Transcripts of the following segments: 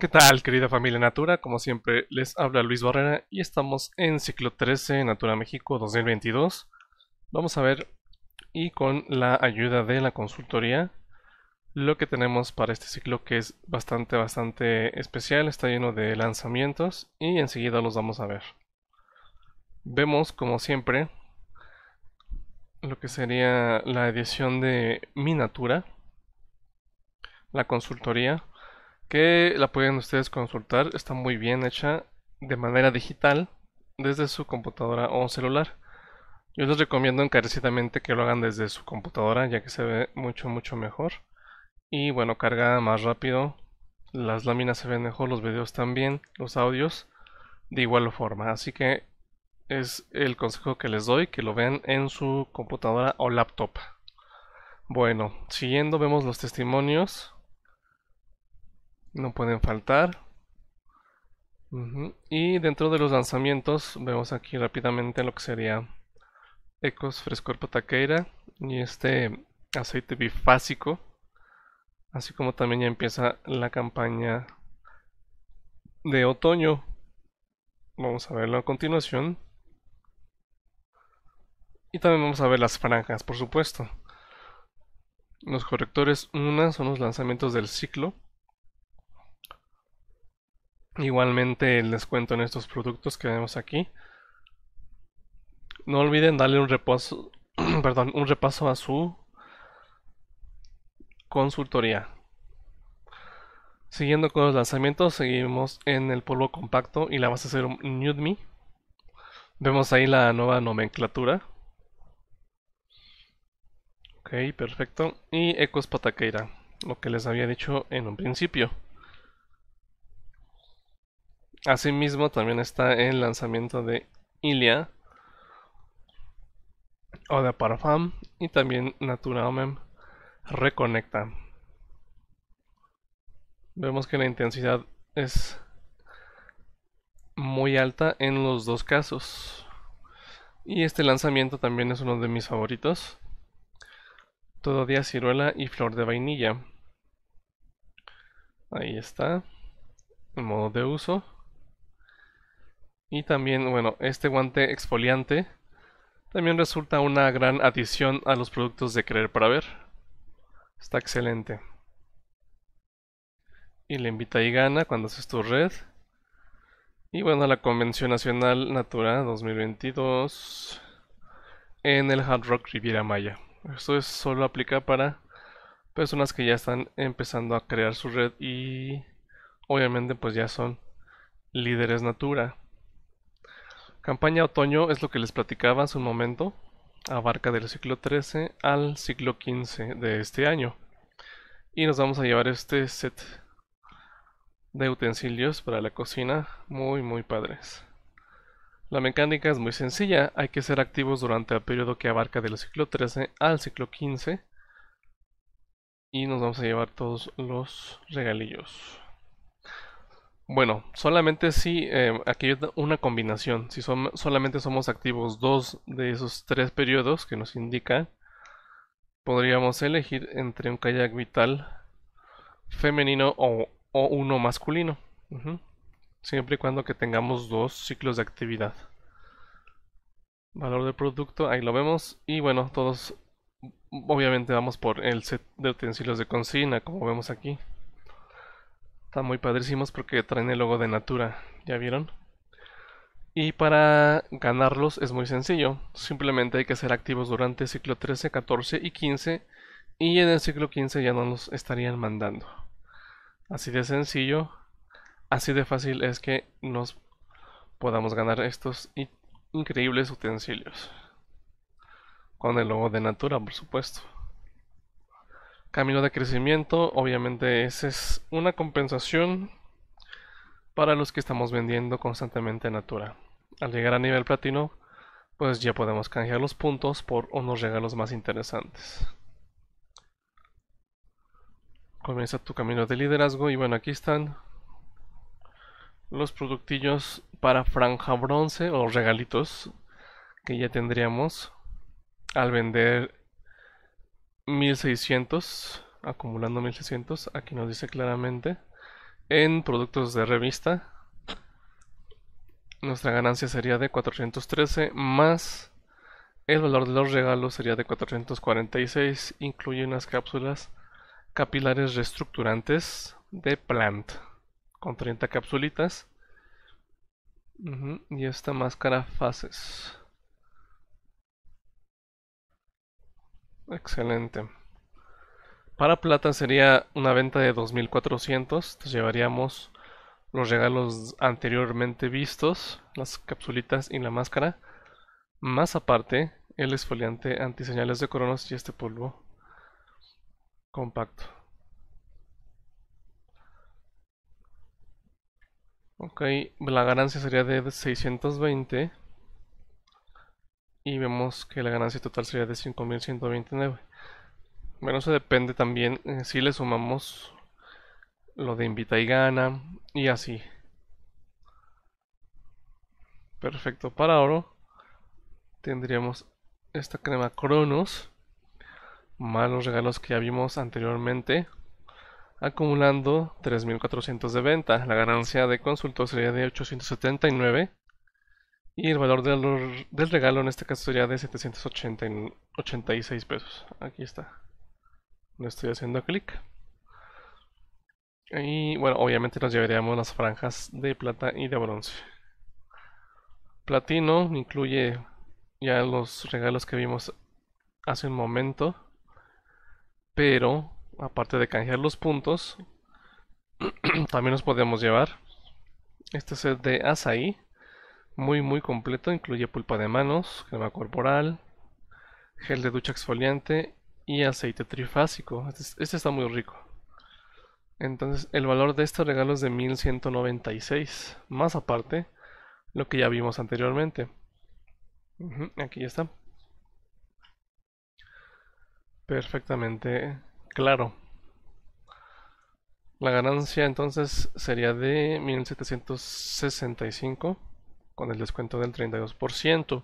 ¿Qué tal, querida familia Natura? Como siempre, les habla Luis Barrera y estamos en ciclo 13 Natura México 2022. Vamos a ver, y con la ayuda de la consultoría, lo que tenemos para este ciclo que es bastante, bastante especial, está lleno de lanzamientos y enseguida los vamos a ver. Vemos, como siempre, lo que sería la edición de Mi Natura, la consultoría, que la pueden ustedes consultar, está muy bien hecha de manera digital desde su computadora o celular. Yo les recomiendo encarecidamente que lo hagan desde su computadora ya que se ve mucho mucho mejor y bueno carga más rápido, las láminas se ven mejor, los videos también, los audios de igual forma, así que es el consejo que les doy que lo vean en su computadora o laptop. Bueno, siguiendo vemos los testimonios no pueden faltar. Y dentro de los lanzamientos vemos aquí rápidamente lo que sería Ecos Frescor, Taqueira y este aceite bifásico. Así como también ya empieza la campaña de otoño. Vamos a verlo a continuación. Y también vamos a ver las franjas, por supuesto. Los correctores 1 son los lanzamientos del ciclo. Igualmente el descuento en estos productos que vemos aquí. No olviden darle un repaso, perdón, un repaso a su consultoría. Siguiendo con los lanzamientos, seguimos en el polvo compacto y la base serum Nude Me. Vemos ahí la nueva nomenclatura. Ok, perfecto. Y Ecos Pataqueira, lo que les había dicho en un principio. Asimismo, también está el lanzamiento de Ilia, o de Parfum y también Natura Omen Reconecta. Vemos que la intensidad es muy alta en los dos casos. Y este lanzamiento también es uno de mis favoritos. Todavía ciruela y flor de vainilla. Ahí está. En modo de uso. Y también, bueno, este guante exfoliante también resulta una gran adición a los productos de Creer para Ver. Está excelente. Y le invita y gana cuando haces tu red. Y bueno, la Convención Nacional Natura 2022 en el Hard Rock Riviera Maya. Esto es, solo aplica para personas que ya están empezando a crear su red y obviamente pues ya son líderes Natura. Campaña otoño es lo que les platicaba hace un momento. Abarca del ciclo 13 al ciclo 15 de este año. Y nos vamos a llevar este set de utensilios para la cocina muy muy padres. La mecánica es muy sencilla, hay que ser activos durante el periodo que abarca del ciclo 13 al ciclo 15 y nos vamos a llevar todos los regalillos. Bueno, solamente si em, aquí hay una combinación, si solamente somos activos dos de esos tres periodos que nos indica, podríamos elegir entre un kayak vital femenino o, uno masculino, siempre y cuando que tengamos dos ciclos de actividad. Valor de producto, ahí lo vemos, y bueno, todos obviamente vamos por el set de utensilios de cocina, como vemos aquí. Están muy padrísimos porque traen el logo de Natura, ¿ya vieron? Y para ganarlos es muy sencillo, simplemente hay que ser activos durante el ciclo 13, 14 y 15 y en el ciclo 15 ya no nos estarían mandando. Así de sencillo, así de fácil es que nos podamos ganar estos increíbles utensilios. Con el logo de Natura, por supuesto camino de crecimiento. Obviamente esa es una compensación para los que estamos vendiendo constantemente Natura. Al llegar a nivel platino, pues ya podemos canjear los puntos por unos regalos más interesantes. Comienza tu camino de liderazgo y bueno, aquí están los productillos para franja bronce o regalitos que ya tendríamos al vender 1600, acumulando 1600, aquí nos dice claramente, en productos de revista, nuestra ganancia sería de 413 más el valor de los regalos sería de 446, incluye unas cápsulas capilares reestructurantes de plant con 30 capsulitas y esta máscara fases. Excelente. Para plata sería una venta de 2400. Entonces llevaríamos los regalos anteriormente vistos, las capsulitas y la máscara. Más aparte, el esfoliante, antiseñales de coronas y este polvo compacto. Ok, la ganancia sería de 620 y vemos que la ganancia total sería de 5.129. Bueno, eso depende también eh, si le sumamos lo de invita y gana y así. Perfecto, para oro tendríamos esta crema Cronos Malos regalos que ya vimos anteriormente acumulando 3.400 de venta. La ganancia de consultor sería de 879 y el valor del, regalo en este caso sería de 786 pesos. Aquí está. No estoy haciendo clic. Y bueno, obviamente nos llevaríamos las franjas de plata y de bronce. Platino incluye ya los regalos que vimos hace un momento. Pero, aparte de canjear los puntos, también nos podemos llevar este set de azaí muy muy completo, incluye pulpa de manos, crema corporal, gel de ducha exfoliante y aceite trifásico. Este, este está muy rico. Entonces el valor de este regalo es de 1196, más aparte lo que ya vimos anteriormente. aquí ya está. Perfectamente claro. La ganancia entonces sería de 1765 con el descuento del 32%.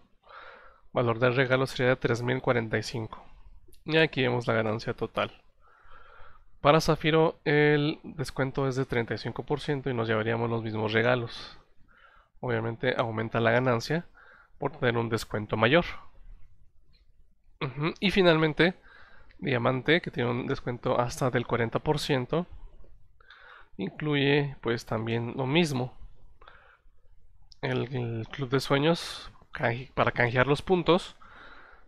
Valor del regalo sería de 3.045. Y aquí vemos la ganancia total. Para Zafiro el descuento es de 35% y nos llevaríamos los mismos regalos. Obviamente aumenta la ganancia por tener un descuento mayor. Y finalmente, Diamante, que tiene un descuento hasta del 40%, incluye pues también lo mismo el, club de sueños para canjear los puntos.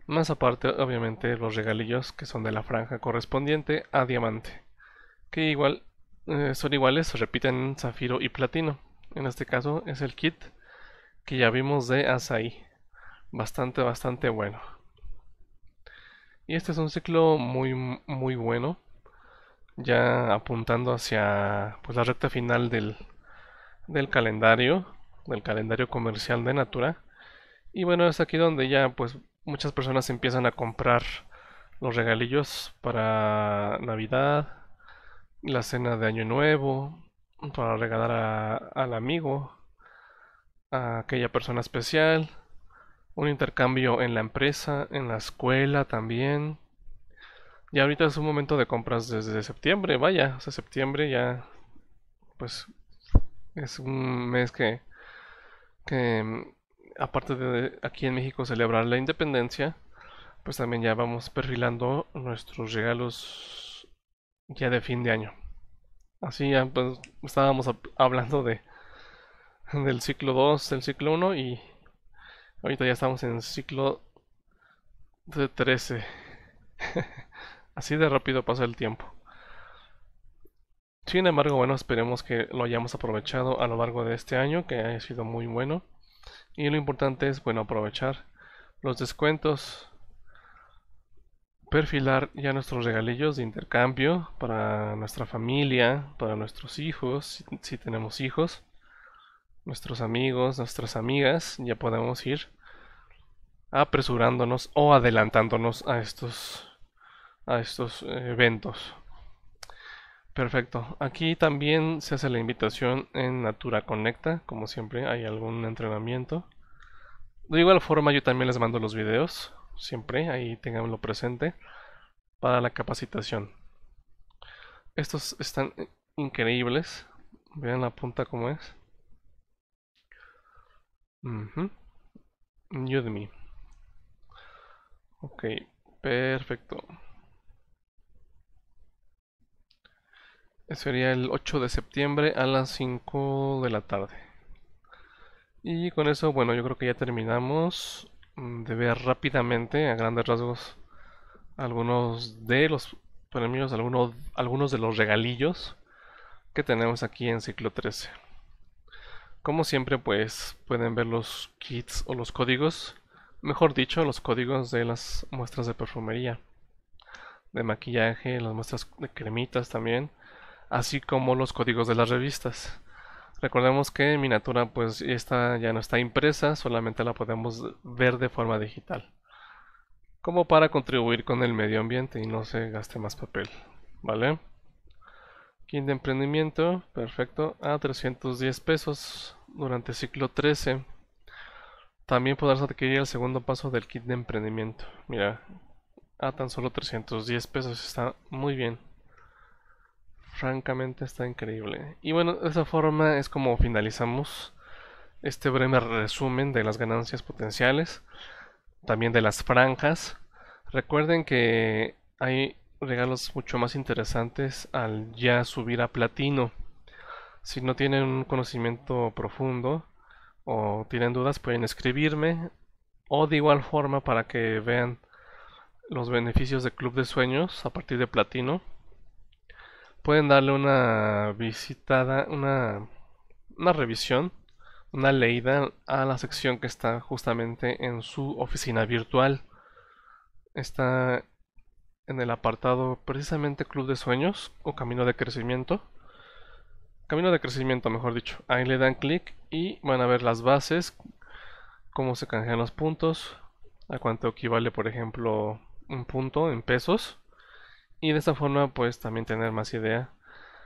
Más aparte, obviamente, los regalillos que son de la franja correspondiente a diamante. Que igual eh, son iguales, se repiten zafiro y platino. En este caso es el kit que ya vimos de Asahi. Bastante, bastante bueno. Y este es un ciclo muy, muy bueno. Ya apuntando hacia pues, la recta final del, del calendario del calendario comercial de Natura. Y bueno, es aquí donde ya pues muchas personas empiezan a comprar los regalillos para Navidad, la cena de Año Nuevo, para regalar al amigo, a aquella persona especial, un intercambio en la empresa, en la escuela también. Y ahorita es un momento de compras desde septiembre, vaya, o sea, septiembre ya, pues es un mes que que mm, aparte de aquí en México celebrar la independencia, pues también ya vamos perfilando nuestros regalos ya de fin de año. Así ya pues, estábamos hablando de del ciclo 2, del ciclo 1 y ahorita ya estamos en el ciclo de 13. Así de rápido pasa el tiempo. Sin embargo, bueno, esperemos que lo hayamos aprovechado a lo largo de este año, que haya sido muy bueno. Y lo importante es, bueno, aprovechar los descuentos, perfilar ya nuestros regalillos de intercambio para nuestra familia, para nuestros hijos, si, tenemos hijos, nuestros amigos, nuestras amigas, ya podemos ir apresurándonos o adelantándonos a estos a estos eh, eventos. Perfecto. Aquí también se hace la invitación en Natura Conecta. Como siempre, hay algún entrenamiento. De igual forma, yo también les mando los videos. Siempre, ahí tenganlo presente. Para la capacitación. Estos están increíbles. Vean la punta como es. yo Udemy. Ok, perfecto. Sería el 8 de septiembre a las 5 de la tarde. Y con eso, bueno, yo creo que ya terminamos de ver rápidamente, a grandes rasgos, algunos de los premios, algunos, algunos de los regalillos que tenemos aquí en ciclo 13. Como siempre, pues pueden ver los kits o los códigos, mejor dicho, los códigos de las muestras de perfumería, de maquillaje, las muestras de cremitas también así como los códigos de las revistas. Recordemos que Miniatura pues esta ya no está impresa, solamente la podemos ver de forma digital. Como para contribuir con el medio ambiente y no se gaste más papel, ¿vale? Kit de emprendimiento, perfecto, a 310 pesos durante ciclo 13. También podrás adquirir el segundo paso del kit de emprendimiento. Mira, a tan solo 310 pesos está muy bien. Francamente está increíble. Y bueno, de esa forma es como finalizamos este breve resumen de las ganancias potenciales, también de las franjas. Recuerden que hay regalos mucho más interesantes al ya subir a platino. Si no tienen un conocimiento profundo o tienen dudas, pueden escribirme o de igual forma para que vean los beneficios de Club de Sueños a partir de platino pueden darle una visitada, una, revisión, una leída a la sección que está justamente en su oficina virtual. Está en el apartado precisamente Club de Sueños o Camino de Crecimiento. Camino de Crecimiento, mejor dicho. Ahí le dan clic y van a ver las bases, cómo se canjean los puntos, a cuánto equivale, por ejemplo, un punto en pesos y de esta forma pues también tener más idea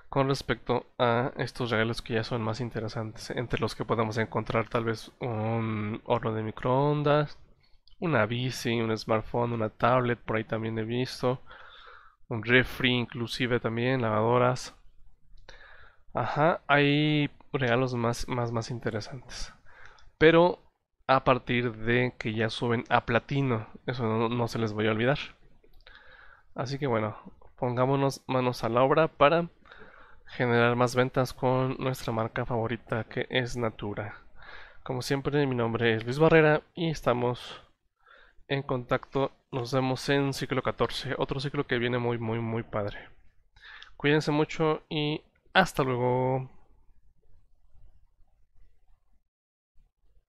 con respecto a estos regalos que ya son más interesantes, entre los que podemos encontrar tal vez un horno de microondas, una bici, un smartphone, una tablet, por ahí también he visto, un refri inclusive también, lavadoras. Ajá, hay regalos más, más, más interesantes. Pero a partir de que ya suben a platino, eso no se les voy a olvidar. Así que bueno, pongámonos manos a la obra para generar más ventas con nuestra marca favorita que es Natura. Como siempre, mi nombre es Luis Barrera y estamos en contacto. Nos vemos en ciclo 14, otro ciclo que viene muy, muy, muy padre. Cuídense mucho y hasta luego.